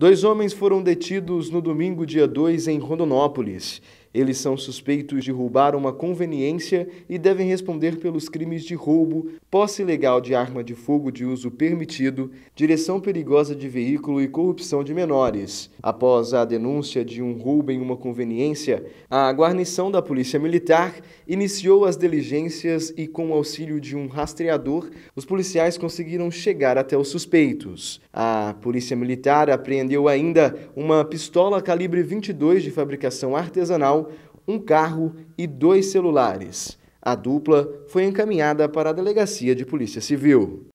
Dois homens foram detidos no domingo, dia 2, em Rondonópolis. Eles são suspeitos de roubar uma conveniência e devem responder pelos crimes de roubo, posse ilegal de arma de fogo de uso permitido, direção perigosa de veículo e corrupção de menores. Após a denúncia de um roubo em uma conveniência, a guarnição da Polícia Militar iniciou as diligências e, com o auxílio de um rastreador, os policiais conseguiram chegar até os suspeitos. A Polícia Militar apreendeu ainda uma pistola calibre 22 de fabricação artesanal policial, um carro e dois celulares. A dupla foi encaminhada para a Delegacia de Polícia Civil.